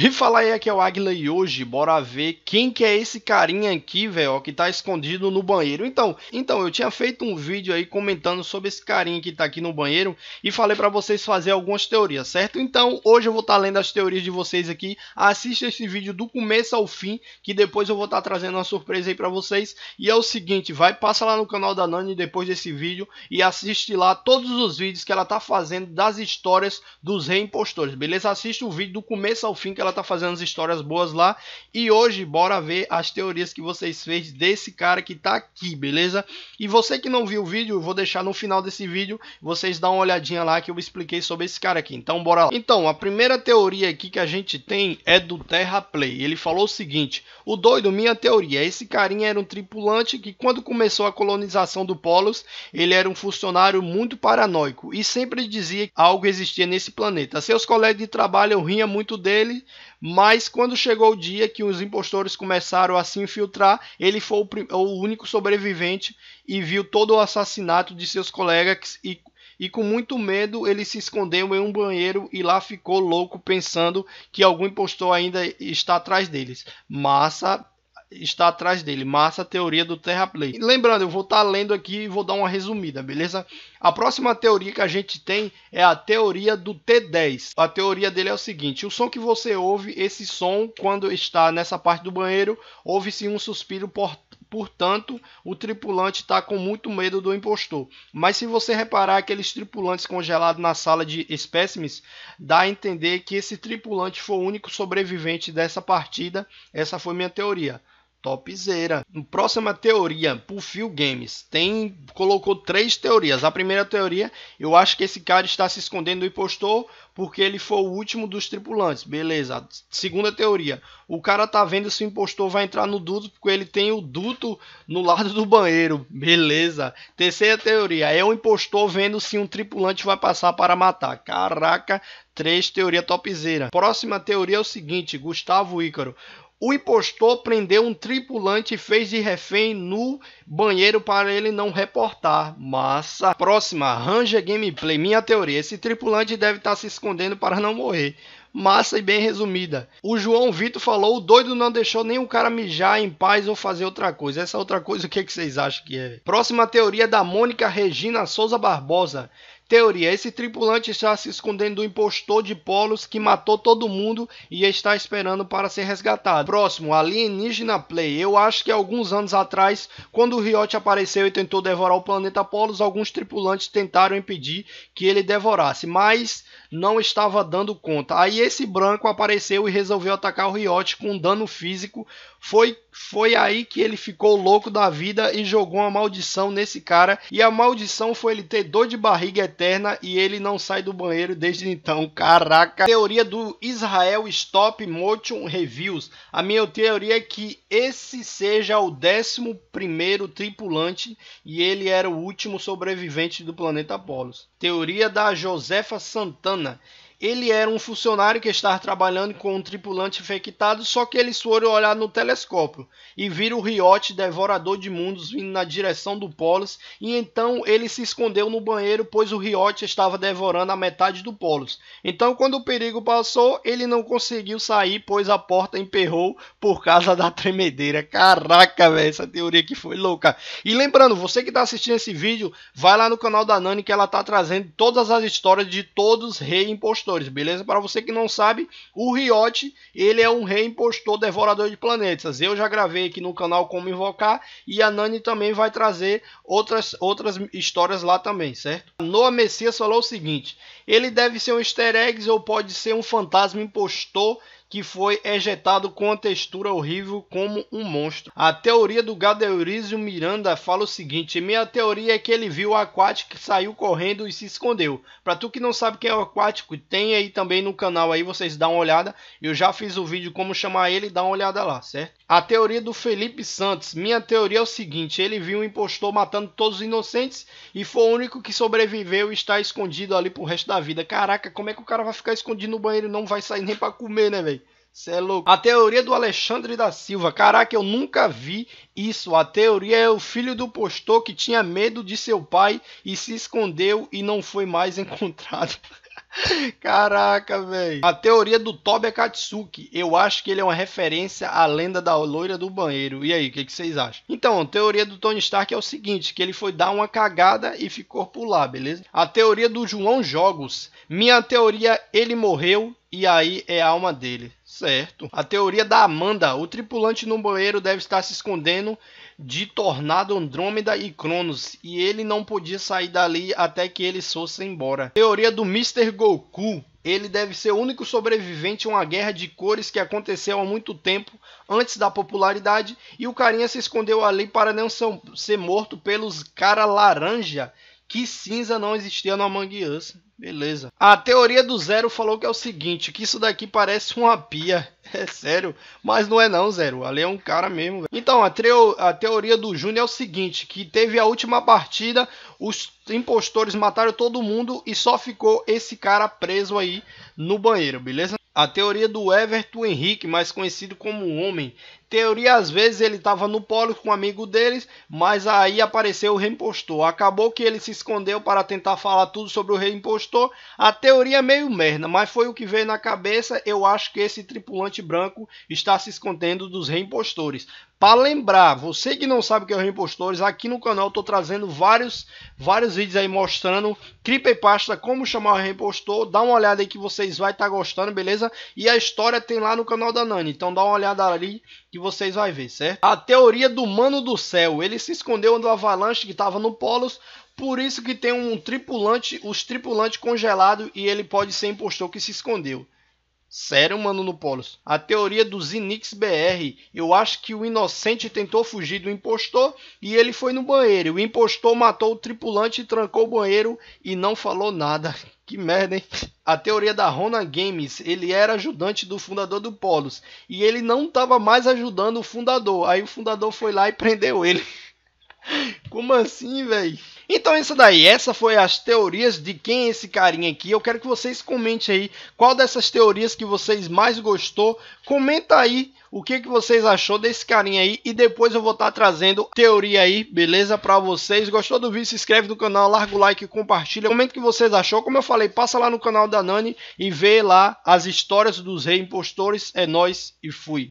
E fala aí, aqui é o Águila e hoje bora ver quem que é esse carinha aqui, velho, que tá escondido no banheiro. Então, então eu tinha feito um vídeo aí comentando sobre esse carinha que tá aqui no banheiro e falei para vocês fazer algumas teorias, certo? Então, hoje eu vou estar tá lendo as teorias de vocês aqui. Assista esse vídeo do começo ao fim, que depois eu vou estar tá trazendo uma surpresa aí para vocês. E é o seguinte, vai passa lá no canal da Nani depois desse vídeo e assiste lá todos os vídeos que ela tá fazendo das histórias dos reimpostores, beleza? Assiste o vídeo do começo ao fim que ela ela tá fazendo as histórias boas lá. E hoje, bora ver as teorias que vocês fez desse cara que tá aqui, beleza? E você que não viu o vídeo, eu vou deixar no final desse vídeo, vocês dão uma olhadinha lá que eu expliquei sobre esse cara aqui. Então, bora lá. Então, a primeira teoria aqui que a gente tem é do Terra Play. Ele falou o seguinte: "O doido, minha teoria, esse carinha era um tripulante que quando começou a colonização do Polos, ele era um funcionário muito paranoico e sempre dizia que algo existia nesse planeta. Seus colegas de trabalho riam muito dele mas quando chegou o dia que os impostores começaram a se infiltrar, ele foi o, o único sobrevivente e viu todo o assassinato de seus colegas e, e com muito medo ele se escondeu em um banheiro e lá ficou louco pensando que algum impostor ainda está atrás deles. Massa está atrás dele. Massa teoria do Terra Play. lembrando, eu vou estar tá lendo aqui e vou dar uma resumida, beleza? A próxima teoria que a gente tem é a teoria do T10. A teoria dele é o seguinte: o som que você ouve, esse som, quando está nessa parte do banheiro, ouve-se um suspiro por Portanto, o tripulante está com muito medo do impostor. Mas se você reparar aqueles tripulantes congelados na sala de espécimes, dá a entender que esse tripulante foi o único sobrevivente dessa partida. Essa foi minha teoria. Topzera. Próxima teoria, Pufil Games. Tem colocou três teorias. A primeira teoria, eu acho que esse cara está se escondendo do impostor porque ele foi o último dos tripulantes. Beleza. Segunda teoria, o cara tá vendo se o impostor vai entrar no duto porque ele tem o duto no lado do banheiro. Beleza. Terceira teoria, é o impostor vendo se um tripulante vai passar para matar. Caraca, três teoria topzera. Próxima teoria é o seguinte, Gustavo Ícaro. O impostor prendeu um tripulante e fez de refém no banheiro para ele não reportar. Massa. Próxima, arranja gameplay. Minha teoria, esse tripulante deve estar tá se escondendo para não morrer. Massa e bem resumida. O João Vitor falou, o doido não deixou nenhum cara mijar em paz ou fazer outra coisa. Essa outra coisa, o que, é que vocês acham que é? Próxima teoria da Mônica Regina Souza Barbosa. Teoria: esse tripulante está se escondendo do impostor de Polos que matou todo mundo e está esperando para ser resgatado. Próximo: Alienígena Play. Eu acho que alguns anos atrás, quando o Riot apareceu e tentou devorar o planeta Polos, alguns tripulantes tentaram impedir que ele devorasse, mas não estava dando conta. Aí esse branco apareceu e resolveu atacar o Riot com dano físico foi, foi aí que ele ficou louco da vida e jogou uma maldição nesse cara. E a maldição foi ele ter dor de barriga eterna e ele não sai do banheiro desde então. Caraca! Teoria do Israel Stop Motion Reviews. A minha teoria é que esse seja o 11 primeiro tripulante e ele era o último sobrevivente do planeta Polos. Teoria da Josefa Santana. Ele era um funcionário que estava trabalhando com um tripulante infectado, só que eles foram olhar no telescópio e viram o Riot, devorador de mundos, vindo na direção do Polos, e então ele se escondeu no banheiro, pois o Riot estava devorando a metade do Polos. Então, quando o perigo passou, ele não conseguiu sair, pois a porta emperrou por causa da tremedeira. Caraca, velho, essa teoria que foi louca. E lembrando, você que está assistindo esse vídeo, vai lá no canal da Nani que ela tá trazendo todas as histórias de todos os impostores impostores, beleza? Para você que não sabe, o Riot, ele é um reimpostor devorador de planetas. Eu já gravei aqui no canal como invocar e a Nani também vai trazer outras, outras histórias lá também, certo? Noah Messias falou o seguinte, ele deve ser um easter eggs ou pode ser um fantasma impostor que foi ejetado com a textura horrível como um monstro. A teoria do Gadeurizio Miranda fala o seguinte: minha teoria é que ele viu o aquático, saiu correndo e se escondeu. Para tu que não sabe quem é o aquático, tem aí também no canal aí, vocês dão uma olhada. Eu já fiz o vídeo como chamar ele, dá uma olhada lá, certo? A teoria do Felipe Santos. Minha teoria é o seguinte: ele viu um impostor matando todos os inocentes e foi o único que sobreviveu e está escondido ali pro resto da vida. Caraca, como é que o cara vai ficar escondido no banheiro e não vai sair nem para comer, né, velho? Você é louco. A teoria do Alexandre da Silva. Caraca, eu nunca vi isso. A teoria é o filho do postor que tinha medo de seu pai e se escondeu e não foi mais encontrado. Caraca, velho. A teoria do Tobi Akatsuki. Eu acho que ele é uma referência à lenda da loira do banheiro. E aí, o que, que, vocês acham? Então, a teoria do Tony Stark é o seguinte: que ele foi dar uma cagada e ficou por lá, beleza? A teoria do João Jogos. Minha teoria, ele morreu e aí é a alma dele. Certo. A teoria da Amanda: o tripulante no banheiro deve estar se escondendo de Tornado, Andrômeda e Cronos, e ele não podia sair dali até que eles fossem embora. Teoria do Mr. Goku: ele deve ser o único sobrevivente a uma guerra de cores que aconteceu há muito tempo antes da popularidade, e o carinha se escondeu ali para não ser morto pelos cara laranja que cinza não existia no Among Us. Beleza. A teoria do Zero falou que é o seguinte, que isso daqui parece uma pia. É sério, mas não é não, Zero. Ali é um cara mesmo. Véio. Então, a, a teoria do Júnior é o seguinte, que teve a última partida, os impostores mataram todo mundo e só ficou esse cara preso aí no banheiro, beleza? A teoria do Everton Henrique, mais conhecido como Homem, Teoria, às vezes, ele estava no polo com um amigo deles, mas aí apareceu o reimpostor. Acabou que ele se escondeu para tentar falar tudo sobre o reimpostor. A teoria é meio merda, mas foi o que veio na cabeça. Eu acho que esse tripulante branco está se escondendo dos reimpostores. Para lembrar, você que não sabe o que é o Reimpostores, aqui no canal eu tô trazendo vários, vários vídeos aí mostrando creepypasta, como chamar o reimpostor. Dá uma olhada aí que vocês vai estar tá gostando, beleza? E a história tem lá no canal da Nani, então dá uma olhada ali que que vocês vão ver, certo? A teoria do Mano do Céu. Ele se escondeu do avalanche que estava no Polos, por isso que tem um tripulante, os tripulantes congelados e ele pode ser impostor que se escondeu. Sério, mano, no Polos. A teoria do Zinix BR. Eu acho que o inocente tentou fugir do impostor e ele foi no banheiro. O impostor matou o tripulante, trancou o banheiro e não falou nada. Que merda, hein? A teoria da Ronan Games, ele era ajudante do fundador do Polos. E ele não estava mais ajudando o fundador. Aí o fundador foi lá e prendeu ele. Como assim, velho? Então isso daí, essa foi as teorias de quem é esse carinha aqui. Eu quero que vocês comentem aí qual dessas teorias que vocês mais gostou. Comenta aí o que, que vocês achou desse carinha aí e depois eu vou estar tá trazendo teoria aí, beleza, pra vocês. Gostou do vídeo? Se inscreve no canal, larga o like, compartilha, comenta o que vocês achou. Como eu falei, passa lá no canal da Nani e vê lá as histórias dos rei impostores. É nós e fui.